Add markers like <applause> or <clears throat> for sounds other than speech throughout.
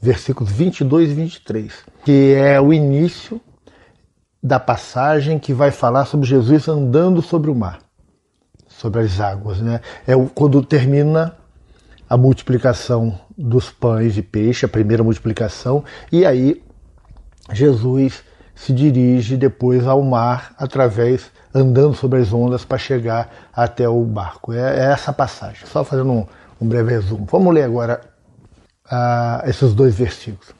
versículos 22 e 23, que é o início da passagem que vai falar sobre Jesus andando sobre o mar, sobre as águas. Né? É quando termina a multiplicação dos pães e peixe, a primeira multiplicação, e aí Jesus se dirige depois ao mar através andando sobre as ondas para chegar até o barco. É, é essa passagem. Só fazendo um, um breve resumo. Vamos ler agora ah, esses dois versículos.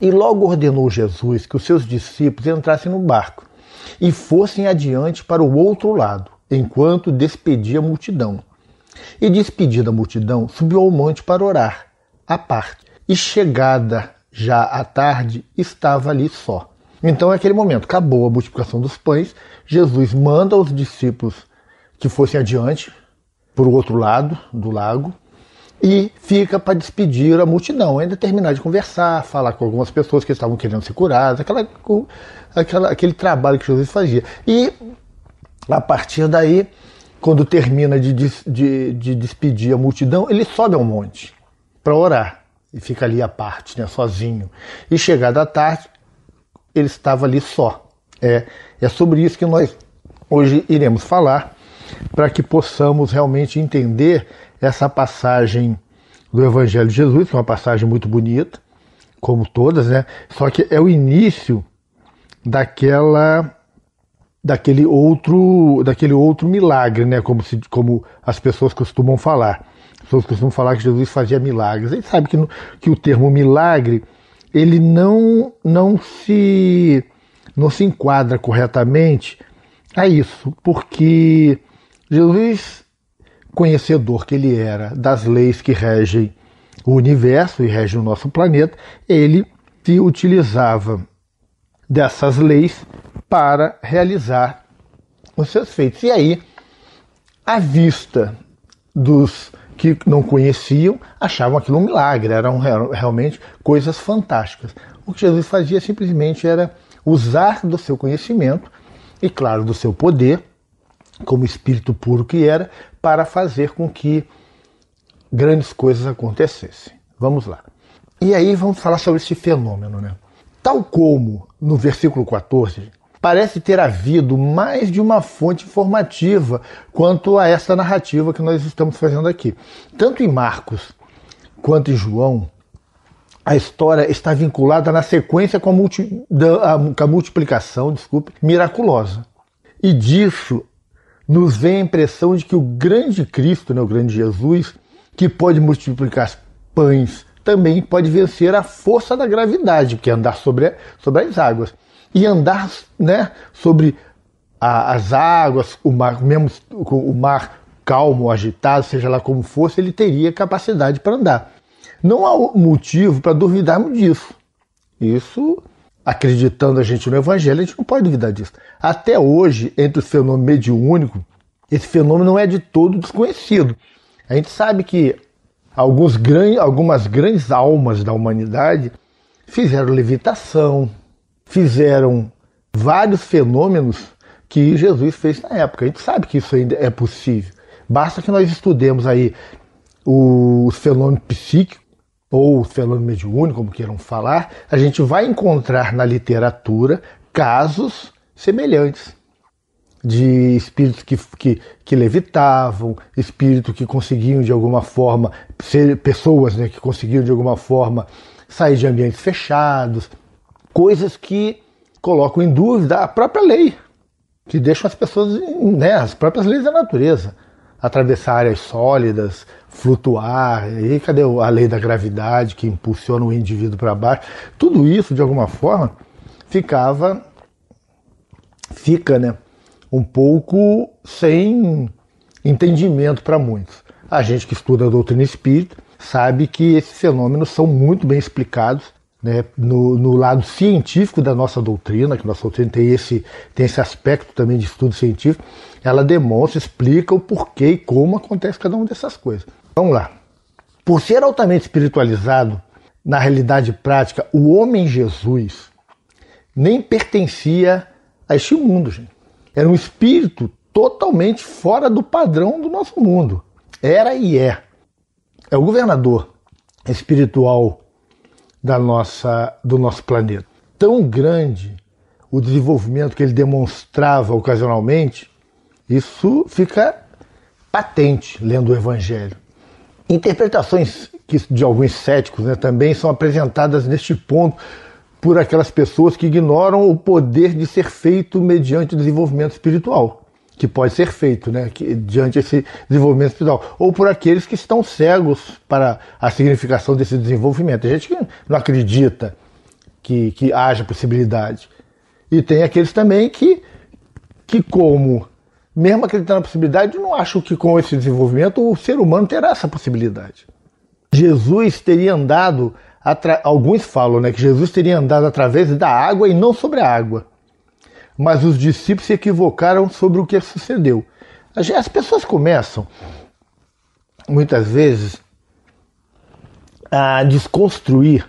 E logo ordenou Jesus que os seus discípulos entrassem no barco e fossem adiante para o outro lado, enquanto despedia a multidão. E despedida a multidão, subiu ao monte para orar, à parte. E chegada já à tarde, estava ali só. Então naquele é aquele momento, acabou a multiplicação dos pães, Jesus manda os discípulos que fossem adiante, para o outro lado do lago, e fica para despedir a multidão, ainda é terminar de conversar, falar com algumas pessoas que estavam querendo ser curadas, aquela, aquela, aquele trabalho que Jesus fazia. E a partir daí, quando termina de, de, de despedir a multidão, ele sobe ao monte para orar e fica ali à parte, né, sozinho. E chegada a tarde, ele estava ali só. É, é sobre isso que nós hoje iremos falar para que possamos realmente entender essa passagem do Evangelho de Jesus, que é uma passagem muito bonita, como todas, né? Só que é o início daquela daquele outro daquele outro milagre, né? Como se como as pessoas costumam falar. As pessoas costumam falar que Jesus fazia milagres. A gente sabe que, no, que o termo milagre ele não não se não se enquadra corretamente a isso, porque Jesus, conhecedor que ele era das leis que regem o universo e regem o nosso planeta, ele se utilizava dessas leis para realizar os seus feitos. E aí, à vista dos que não conheciam, achavam aquilo um milagre, eram realmente coisas fantásticas. O que Jesus fazia simplesmente era usar do seu conhecimento e, claro, do seu poder como espírito puro que era, para fazer com que grandes coisas acontecessem. Vamos lá. E aí vamos falar sobre esse fenômeno, né? Tal como no versículo 14, parece ter havido mais de uma fonte informativa quanto a essa narrativa que nós estamos fazendo aqui. Tanto em Marcos quanto em João, a história está vinculada na sequência com a, multi, da, a, com a multiplicação desculpe, miraculosa. E disso nos vem a impressão de que o grande Cristo, né, o grande Jesus, que pode multiplicar pães, também pode vencer a força da gravidade, porque é andar sobre, sobre as águas. E andar né, sobre a, as águas, o mar, mesmo o mar calmo, agitado, seja lá como fosse, ele teria capacidade para andar. Não há motivo para duvidarmos disso. Isso acreditando a gente no Evangelho, a gente não pode duvidar disso. Até hoje, entre o fenômeno mediúnico, esse fenômeno não é de todo desconhecido. A gente sabe que alguns gran... algumas grandes almas da humanidade fizeram levitação, fizeram vários fenômenos que Jesus fez na época. A gente sabe que isso ainda é possível. Basta que nós estudemos aí os fenômenos psíquicos ou fenômeno mediúnico, como queiram falar, a gente vai encontrar na literatura casos semelhantes de espíritos que, que, que levitavam, espíritos que conseguiam de alguma forma, ser pessoas né, que conseguiam de alguma forma sair de ambientes fechados, coisas que colocam em dúvida a própria lei, que deixam as pessoas, né, as próprias leis da natureza atravessar áreas sólidas, flutuar, e cadê a lei da gravidade que impulsiona o indivíduo para baixo? Tudo isso, de alguma forma, ficava, fica, né, um pouco sem entendimento para muitos. A gente que estuda a doutrina espírita sabe que esses fenômenos são muito bem explicados né, no, no, lado científico da nossa doutrina, que nossa doutrina tem esse, tem esse aspecto também de estudo científico, ela demonstra, explica o porquê e como acontece cada uma dessas coisas. Vamos lá. Por ser altamente espiritualizado, na realidade prática, o homem Jesus nem pertencia a este mundo, gente. Era um espírito totalmente fora do padrão do nosso mundo. Era e é. É o governador espiritual da nossa, do nosso planeta. Tão grande o desenvolvimento que ele demonstrava ocasionalmente, isso fica patente lendo o Evangelho. Interpretações que de alguns céticos né, também são apresentadas neste ponto por aquelas pessoas que ignoram o poder de ser feito mediante o desenvolvimento espiritual que pode ser feito né, que, diante desse desenvolvimento espiritual, ou por aqueles que estão cegos para a significação desse desenvolvimento. Tem gente que não acredita que, que haja possibilidade. E tem aqueles também que, que como, mesmo acreditando na possibilidade, não acham que com esse desenvolvimento o ser humano terá essa possibilidade. Jesus teria andado, alguns falam né, que Jesus teria andado através da água e não sobre a água mas os discípulos se equivocaram sobre o que sucedeu. As pessoas começam, muitas vezes, a desconstruir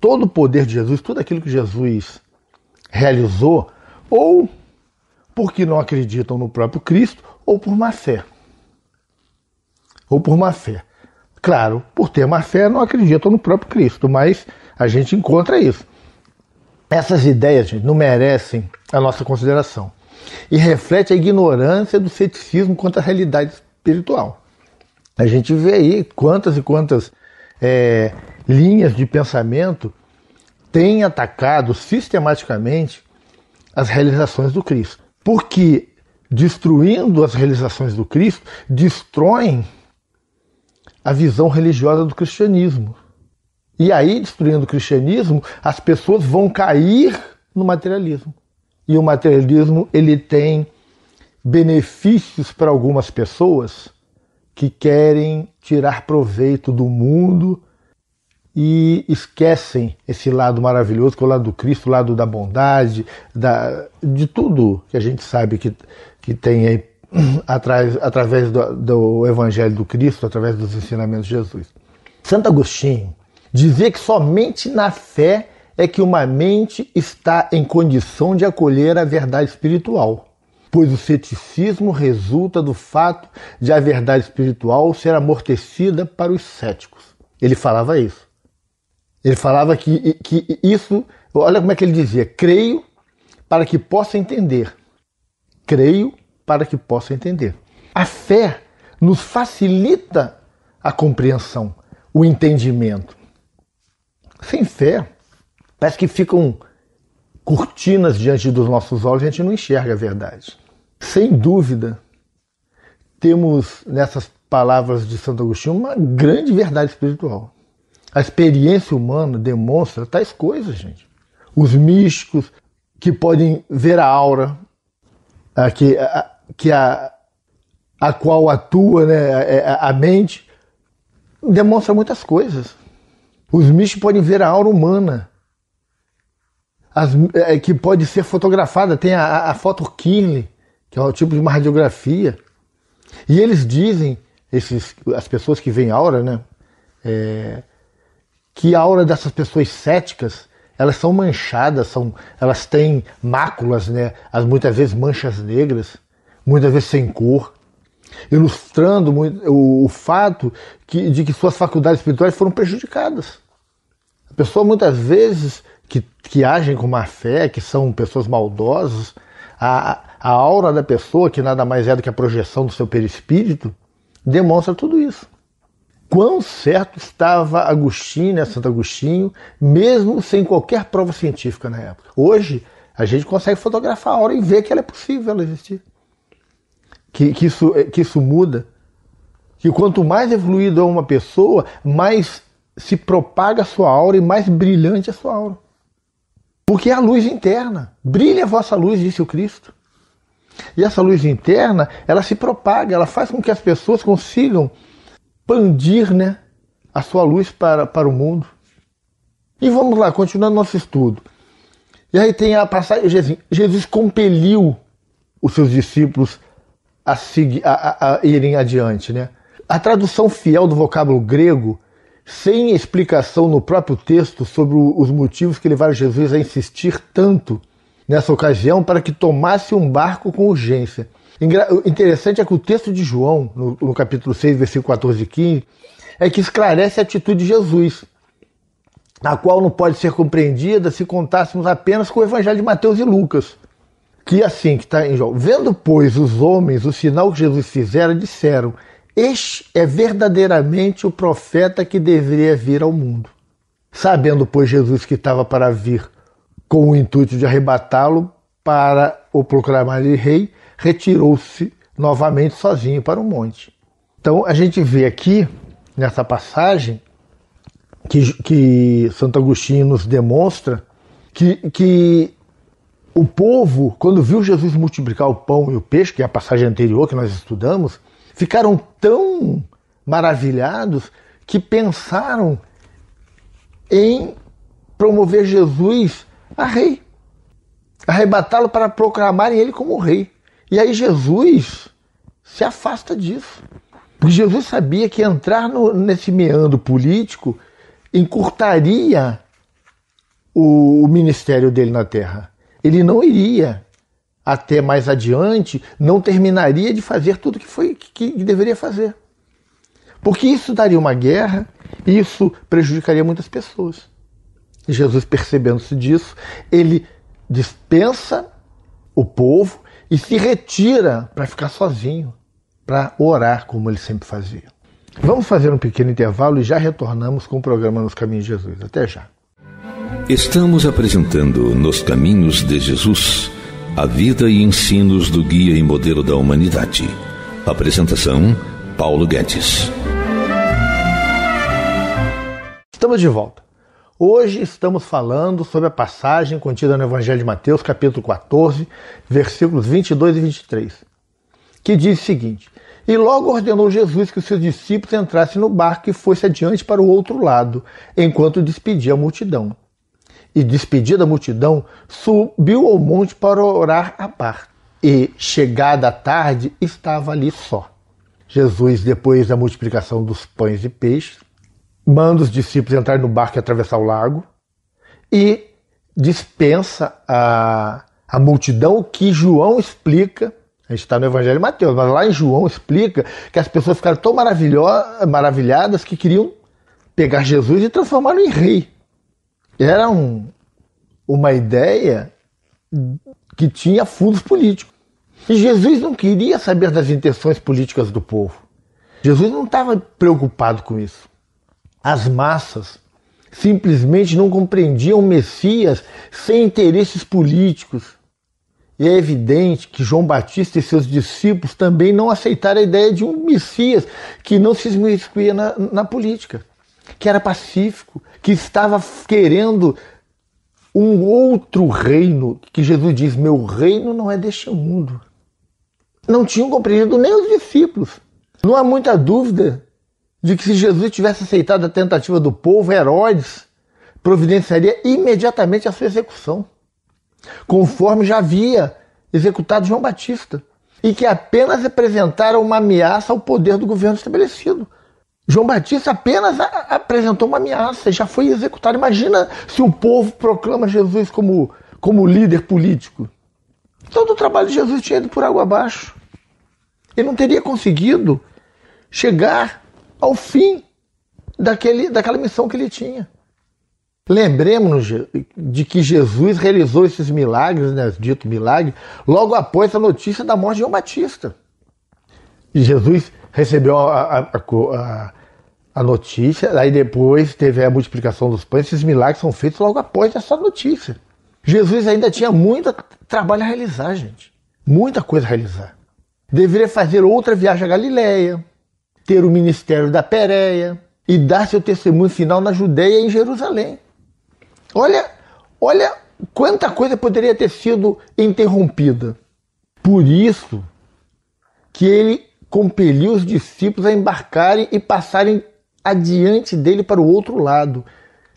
todo o poder de Jesus, tudo aquilo que Jesus realizou, ou porque não acreditam no próprio Cristo, ou por má fé. Ou por má fé. Claro, por ter má fé, não acreditam no próprio Cristo, mas a gente encontra isso. Essas ideias, gente, não merecem a nossa consideração e reflete a ignorância do ceticismo quanto à realidade espiritual. A gente vê aí quantas e quantas é, linhas de pensamento têm atacado sistematicamente as realizações do Cristo. Porque destruindo as realizações do Cristo, destroem a visão religiosa do cristianismo. E aí, destruindo o cristianismo, as pessoas vão cair no materialismo. E o materialismo ele tem benefícios para algumas pessoas que querem tirar proveito do mundo e esquecem esse lado maravilhoso, que é o lado do Cristo, o lado da bondade, da, de tudo que a gente sabe que, que tem aí <clears throat> atras, através do, do Evangelho do Cristo, através dos ensinamentos de Jesus. Santo Agostinho, Dizer que somente na fé é que uma mente está em condição de acolher a verdade espiritual, pois o ceticismo resulta do fato de a verdade espiritual ser amortecida para os céticos. Ele falava isso. Ele falava que, que isso, olha como é que ele dizia: creio para que possa entender. Creio para que possa entender. A fé nos facilita a compreensão, o entendimento sem fé, parece que ficam cortinas diante dos nossos olhos, a gente não enxerga a verdade. Sem dúvida, temos nessas palavras de Santo Agostinho uma grande verdade espiritual. A experiência humana demonstra tais coisas, gente. Os místicos que podem ver a aura, a, que, a, que a, a qual atua né, a, a mente, demonstra muitas coisas. Os místicos podem ver a aura humana, As, é, que pode ser fotografada. Tem a, a foto Kirley, que é o tipo de uma radiografia. E eles dizem, esses, as pessoas que veem aura, né? É, que a aura dessas pessoas céticas elas são manchadas, são, elas têm máculas, né? As, muitas vezes manchas negras, muitas vezes sem cor ilustrando o, fato que, de que suas faculdades espirituais foram prejudicadas. A pessoa muitas vezes que, que agem com má fé, que são pessoas maldosas, a, a aura da pessoa, que nada mais é do que a projeção do seu perispírito, demonstra tudo isso. Quão certo estava Agostinho, né, Santo Agostinho, mesmo sem qualquer prova científica na época. Hoje, a gente consegue fotografar a aura e ver que ela é possível ela existir que, que, isso, eh, que isso muda. Que quanto mais evoluída é uma pessoa, mais se propaga a sua aura e mais brilhante é a sua aura. Porque é a luz interna. Brilha a vossa luz, disse o Cristo. E essa luz interna, ela se propaga, ela faz com que as pessoas consigam pandir né, a sua luz para, para o mundo. E vamos lá, continuando nosso estudo. E aí tem a passagem, Jesus, Jesus compeliu os seus discípulos a, seguir, a, a, irem adiante. Né? A tradução fiel do vocábulo grego, sem explicação no próprio texto sobre os motivos que levaram Jesus a insistir tanto nessa ocasião para que tomasse um barco com urgência. Interessante é que o texto de João, no, no capítulo 6, versículo 14 e 15, é que esclarece a atitude de Jesus, a qual não pode ser compreendida se contássemos apenas com o evangelho de Mateus e Lucas que assim que está em João, vendo pois os homens o sinal que Jesus fizera, disseram: Este é verdadeiramente o profeta que deveria vir ao mundo. Sabendo pois Jesus que estava para vir com o intuito de arrebatá-lo para o proclamar de rei, retirou-se novamente sozinho para o monte. Então a gente vê aqui nessa passagem que, que Santo Agostinho nos demonstra que, que o povo, quando viu Jesus multiplicar o pão e o peixe, que é a passagem anterior que nós estudamos, ficaram tão maravilhados que pensaram em promover Jesus a rei, arrebatá-lo para proclamarem ele como rei. E aí Jesus se afasta disso. Porque Jesus sabia que entrar no, nesse meandro político encurtaria o, o ministério dele na terra ele não iria até mais adiante, não terminaria de fazer tudo que foi que, que deveria fazer. Porque isso daria uma guerra e isso prejudicaria muitas pessoas. Jesus, percebendo-se disso, ele dispensa o povo e se retira para ficar sozinho, para orar como ele sempre fazia. Vamos fazer um pequeno intervalo e já retornamos com o programa Nos Caminhos de Jesus. Até já. Estamos apresentando Nos Caminhos de Jesus a vida e ensinos do guia e modelo da humanidade. Apresentação: Paulo Guedes. Estamos de volta. Hoje estamos falando sobre a passagem contida no Evangelho de Mateus, capítulo 14, versículos 22 e 23, que diz o seguinte: E logo ordenou Jesus que os seus discípulos entrassem no barco e fosse adiante para o outro lado, enquanto despedia a multidão e, despedida a multidão, subiu ao monte para orar a parte. E, chegada a tarde, estava ali só. Jesus, depois da multiplicação dos pães e peixes, manda os discípulos entrar no barco e atravessar o lago e dispensa a, a multidão que João explica. A gente está no Evangelho de Mateus, mas lá em João explica que as pessoas ficaram tão maravilhadas que queriam pegar Jesus e transformá-lo em rei era um, uma ideia que tinha fundos políticos. E Jesus não queria saber das intenções políticas do povo. Jesus não estava preocupado com isso. As massas simplesmente não compreendiam o Messias sem interesses políticos. E é evidente que João Batista e seus discípulos também não aceitaram a ideia de um Messias que não se esmiscuía na, na política que era pacífico, que estava querendo um outro reino, que Jesus diz: Meu reino não é deste mundo. Não tinham compreendido nem os discípulos. Não há muita dúvida de que se Jesus tivesse aceitado a tentativa do povo, Herodes providenciaria imediatamente a sua execução, conforme já havia executado João Batista, e que apenas representaram uma ameaça ao poder do governo estabelecido. João Batista apenas apresentou uma ameaça, já foi executado. Imagina se o povo proclama Jesus como, como líder político. Todo o trabalho de Jesus tinha ido por água abaixo. Ele não teria conseguido chegar ao fim daquele, daquela missão que ele tinha. Lembremos-nos de que Jesus realizou esses milagres, né, dito milagre, logo após a notícia da morte de João Batista. E Jesus recebeu a, a, a, a notícia, aí depois teve a multiplicação dos pães, esses milagres são feitos logo após essa notícia. Jesus ainda tinha muito trabalho a realizar, gente. Muita coisa a realizar. Deveria fazer outra viagem à Galiléia, ter o ministério da Pérea e dar seu testemunho final na Judéia e em Jerusalém. Olha, olha quanta coisa poderia ter sido interrompida. Por isso que ele compeliu os discípulos a embarcarem e passarem adiante dele para o outro lado,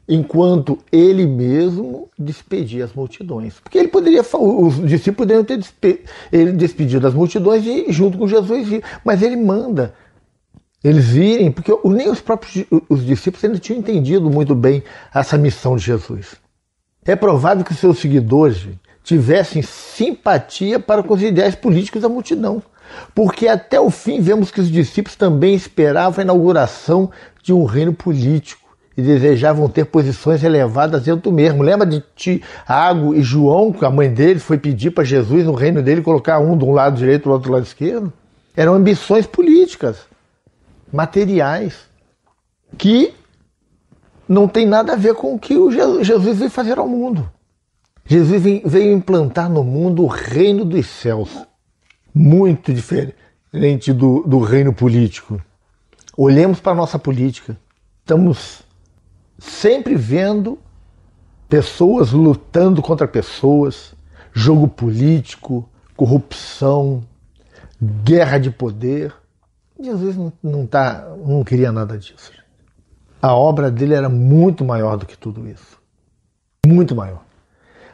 enquanto ele mesmo despedia as multidões. Porque ele poderia, os discípulos poderiam ter despe, ele despedido as multidões e junto com Jesus ir, mas ele manda eles irem, porque nem os próprios os discípulos ainda tinham entendido muito bem essa missão de Jesus. É provável que os seus seguidores tivessem simpatia para com os ideais políticos da multidão. Porque até o fim vemos que os discípulos também esperavam a inauguração de um reino político e desejavam ter posições elevadas dentro do mesmo. Lembra de Tiago e João, que a mãe deles foi pedir para Jesus, no reino dele, colocar um de um lado direito e do outro lado esquerdo? Eram ambições políticas, materiais, que não tem nada a ver com o que o Jesus veio fazer ao mundo. Jesus veio implantar no mundo o reino dos céus muito diferente do, do reino político. Olhemos para a nossa política. Estamos sempre vendo pessoas lutando contra pessoas, jogo político, corrupção, guerra de poder. Jesus não, não, tá, não queria nada disso. A obra dele era muito maior do que tudo isso. Muito maior.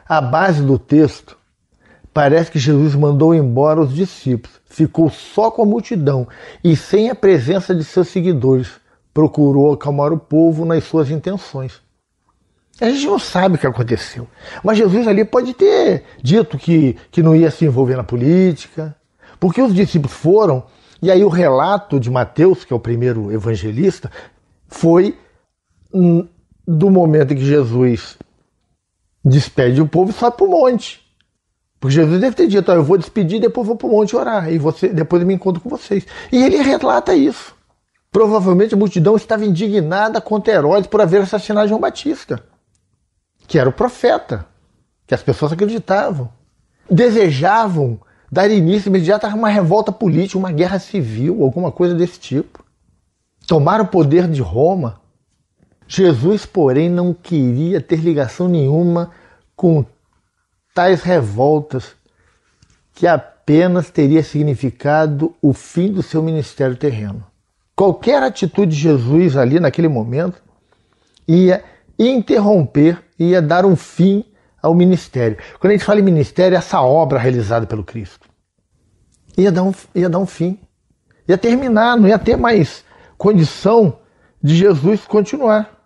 A base do texto Parece que Jesus mandou embora os discípulos, ficou só com a multidão e sem a presença de seus seguidores. Procurou acalmar o povo nas suas intenções. A gente não sabe o que aconteceu, mas Jesus ali pode ter dito que, que não ia se envolver na política, porque os discípulos foram, e aí o relato de Mateus, que é o primeiro evangelista, foi do momento em que Jesus despede o povo e sai para o monte. Porque Jesus deve ter dito, ó, eu vou despedir, depois vou para o monte orar, e você, depois eu me encontro com vocês. E ele relata isso. Provavelmente a multidão estava indignada contra Herodes por haver assassinado João Batista, que era o profeta, que as pessoas acreditavam. Desejavam dar início imediato a uma revolta política, uma guerra civil, alguma coisa desse tipo. Tomar o poder de Roma. Jesus, porém, não queria ter ligação nenhuma com tais revoltas que apenas teria significado o fim do seu ministério terreno. Qualquer atitude de Jesus ali naquele momento ia interromper, ia dar um fim ao ministério. Quando a gente fala em ministério, é essa obra realizada pelo Cristo. Ia dar um, ia dar um fim. Ia terminar, não ia ter mais condição de Jesus continuar.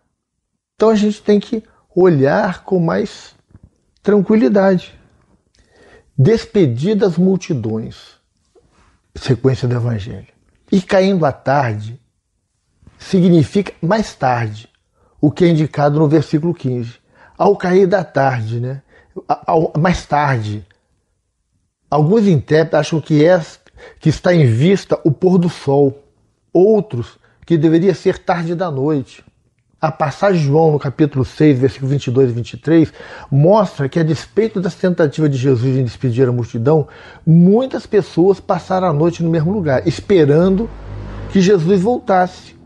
Então a gente tem que olhar com mais tranquilidade. Despedidas multidões, sequência do Evangelho. E caindo à tarde significa mais tarde, o que é indicado no versículo 15. Ao cair da tarde, né? Ao, mais tarde. Alguns intérpretes acham que, é, que está em vista o pôr do sol, outros que deveria ser tarde da noite. A passagem de João, no capítulo 6, versículos 22 e 23, mostra que, a despeito dessa tentativa de Jesus em despedir a multidão, muitas pessoas passaram a noite no mesmo lugar, esperando que Jesus voltasse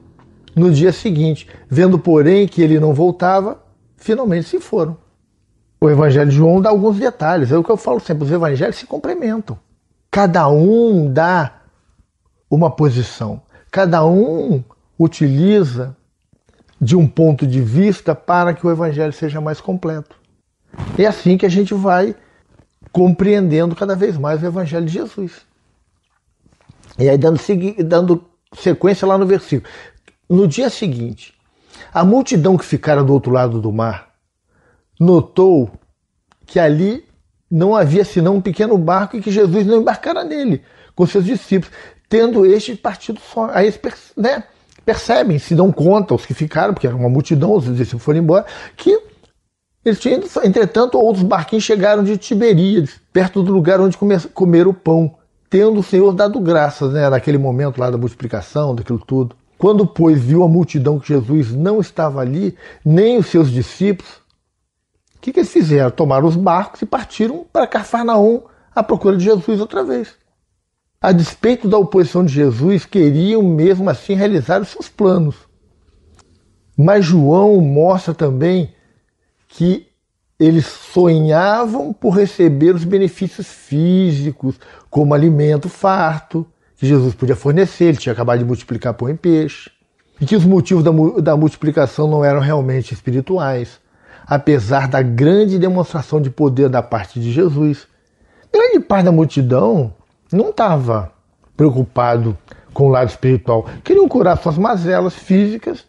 no dia seguinte. Vendo, porém, que ele não voltava, finalmente se foram. O Evangelho de João dá alguns detalhes, é o que eu falo sempre: os evangelhos se complementam. Cada um dá uma posição, cada um utiliza de um ponto de vista para que o evangelho seja mais completo. É assim que a gente vai compreendendo cada vez mais o evangelho de Jesus. E aí dando, dando sequência lá no versículo. No dia seguinte, a multidão que ficara do outro lado do mar notou que ali não havia senão um pequeno barco e que Jesus não embarcara nele com seus discípulos, tendo este partido só. a né? percebem, se dão conta, os que ficaram, porque era uma multidão, os discípulos foram embora, que eles tinham, entretanto, outros barquinhos chegaram de Tiberíades, perto do lugar onde comeram o pão, tendo o Senhor dado graças, né, naquele momento lá da multiplicação, daquilo tudo. Quando, pois, viu a multidão que Jesus não estava ali, nem os seus discípulos, o que, que eles fizeram? Tomaram os barcos e partiram para Cafarnaum à procura de Jesus outra vez a despeito da oposição de Jesus, queriam mesmo assim realizar os seus planos. Mas João mostra também que eles sonhavam por receber os benefícios físicos, como alimento farto, que Jesus podia fornecer, ele tinha acabado de multiplicar pão e peixe, e que os motivos da, da multiplicação não eram realmente espirituais, apesar da grande demonstração de poder da parte de Jesus. Grande parte da multidão não estava preocupado com o lado espiritual. Queriam curar suas mazelas físicas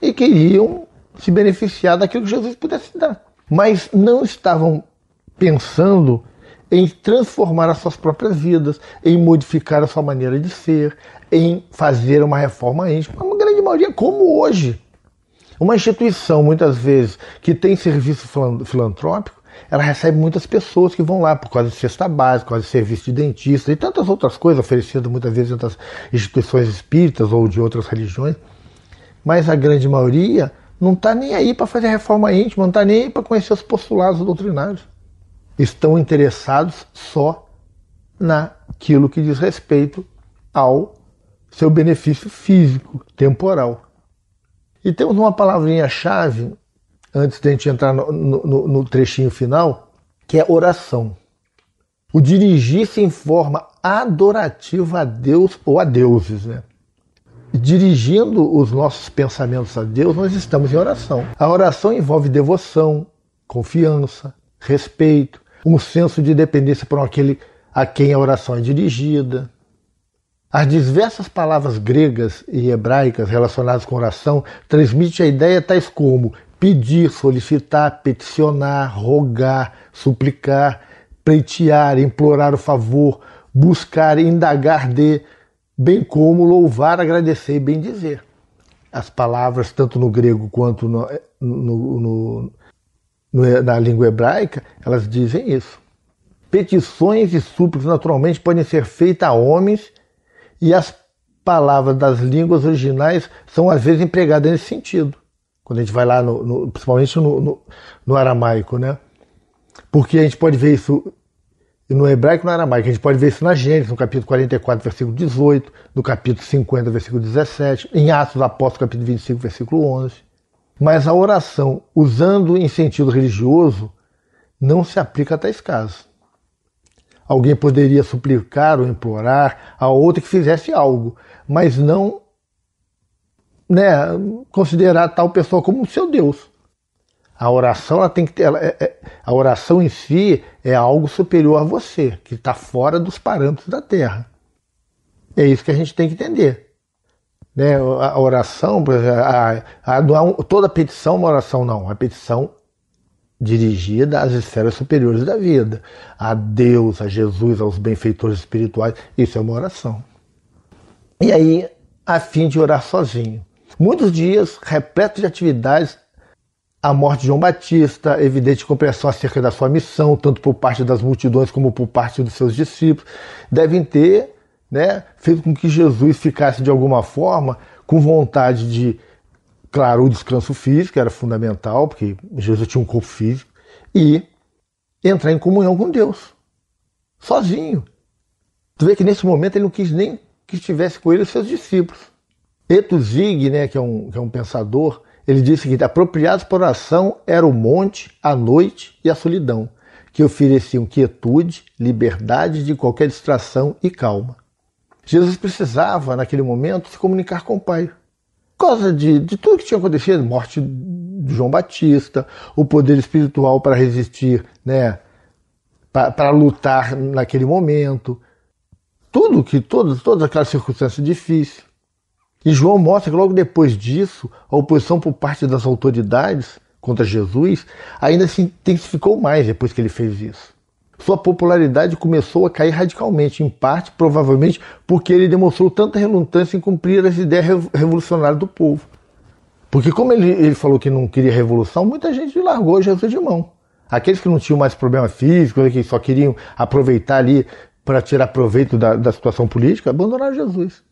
e queriam se beneficiar daquilo que Jesus pudesse dar. Mas não estavam pensando em transformar as suas próprias vidas, em modificar a sua maneira de ser, em fazer uma reforma íntima. Uma grande maioria, como hoje. Uma instituição, muitas vezes, que tem serviço filantrópico, ela recebe muitas pessoas que vão lá por causa de cesta básica, por causa de serviço de dentista e tantas outras coisas oferecidas muitas vezes em outras instituições espíritas ou de outras religiões. Mas a grande maioria não está nem aí para fazer reforma íntima, não está nem aí para conhecer os postulados doutrinários. Estão interessados só naquilo que diz respeito ao seu benefício físico, temporal. E temos uma palavrinha-chave antes da gente entrar no, no, no trechinho final, que é oração. O dirigir-se em forma adorativa a Deus ou a deuses, né? Dirigindo os nossos pensamentos a Deus, nós estamos em oração. A oração envolve devoção, confiança, respeito, um senso de dependência para aquele a quem a oração é dirigida. As diversas palavras gregas e hebraicas relacionadas com oração transmitem a ideia tais como pedir, solicitar, peticionar, rogar, suplicar, pleitear, implorar o favor, buscar, indagar de, bem como louvar, agradecer e bendizer. As palavras, tanto no grego quanto no, eh, no, no, eh, na língua hebraica, elas dizem isso. Petições e súplicas naturalmente podem ser feitas a homens e as palavras das línguas originais são às vezes empregadas nesse sentido quando a gente vai lá, no, no principalmente no, no, no, aramaico, né? Porque a gente pode ver isso no hebraico e no aramaico, a gente pode ver isso na Gênesis, no capítulo 44, versículo 18, no capítulo 50, versículo 17, em Atos dos Apóstolos, capítulo 25, versículo 11. Mas a oração, usando em sentido religioso, não se aplica a tais casos. Alguém poderia suplicar ou implorar a outro que fizesse algo, mas não né, considerar tal pessoa como seu Deus. A oração, ela tem que ter, ela, é, é, a oração em si é algo superior a você, que está fora dos parâmetros da Terra. É isso que a gente tem que entender. Né? A oração, a, a, a, é toda petição é uma oração, não. A é petição dirigida às esferas superiores da vida, a Deus, a Jesus, aos benfeitores espirituais. Isso é uma oração. E aí, a fim de orar sozinho. Muitos dias repletos de atividades, a morte de João Batista, evidente compreensão acerca da sua missão, tanto por parte das multidões como por parte dos seus discípulos, devem ter né, feito com que Jesus ficasse de alguma forma com vontade de, claro, o descanso físico era fundamental, porque Jesus tinha um corpo físico, e entrar em comunhão com Deus, sozinho. Tu vê que nesse momento ele não quis nem que estivesse com ele os seus discípulos. Etuzig, né, que, é um, que é um pensador, ele diz o seguinte: apropriados para oração era o monte, a noite e a solidão, que ofereciam quietude, liberdade de qualquer distração e calma. Jesus precisava, naquele momento, se comunicar com o Pai. Por causa de, de tudo que tinha acontecido, morte de João Batista, o poder espiritual para resistir, né, para lutar naquele momento, tudo que todas todas aquelas circunstâncias difíceis. E João mostra que logo depois disso, a oposição por parte das autoridades contra Jesus ainda se intensificou mais depois que ele fez isso. Sua popularidade começou a cair radicalmente, em parte, provavelmente, porque ele demonstrou tanta relutância em cumprir as ideias revolucionárias do povo. Porque, como ele, ele falou que não queria revolução, muita gente largou Jesus de mão. Aqueles que não tinham mais problemas físicos, que só queriam aproveitar ali para tirar proveito da, da situação política, abandonaram Jesus.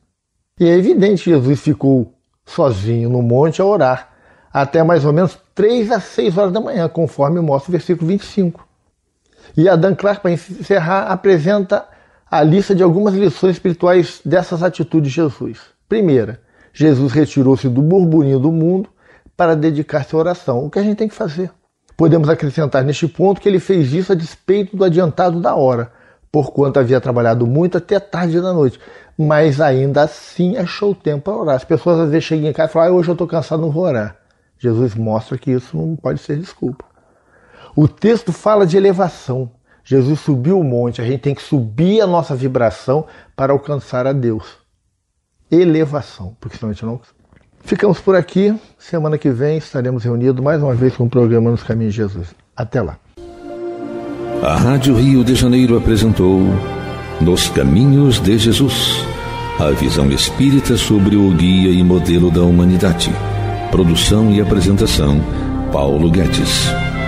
E é evidente que Jesus ficou sozinho no monte a orar até mais ou menos 3 a 6 horas da manhã, conforme mostra o versículo 25. E Adam Clark, para encerrar, apresenta a lista de algumas lições espirituais dessas atitudes de Jesus. Primeira, Jesus retirou-se do burburinho do mundo para dedicar-se à oração, o que a gente tem que fazer. Podemos acrescentar neste ponto que ele fez isso a despeito do adiantado da hora, porquanto havia trabalhado muito até tarde da noite. Mas ainda assim achou tempo para orar. As pessoas às vezes chegam em casa e falam, ah, hoje eu estou cansado, não vou orar. Jesus mostra que isso não pode ser desculpa. O texto fala de elevação. Jesus subiu o monte, a gente tem que subir a nossa vibração para alcançar a Deus. Elevação, porque senão a gente não. Ficamos por aqui. Semana que vem estaremos reunidos mais uma vez com o programa Nos Caminhos de Jesus. Até lá a Rádio Rio de Janeiro apresentou Nos Caminhos de Jesus, a visão espírita sobre o guia e modelo da humanidade. Produção e apresentação, Paulo Guedes.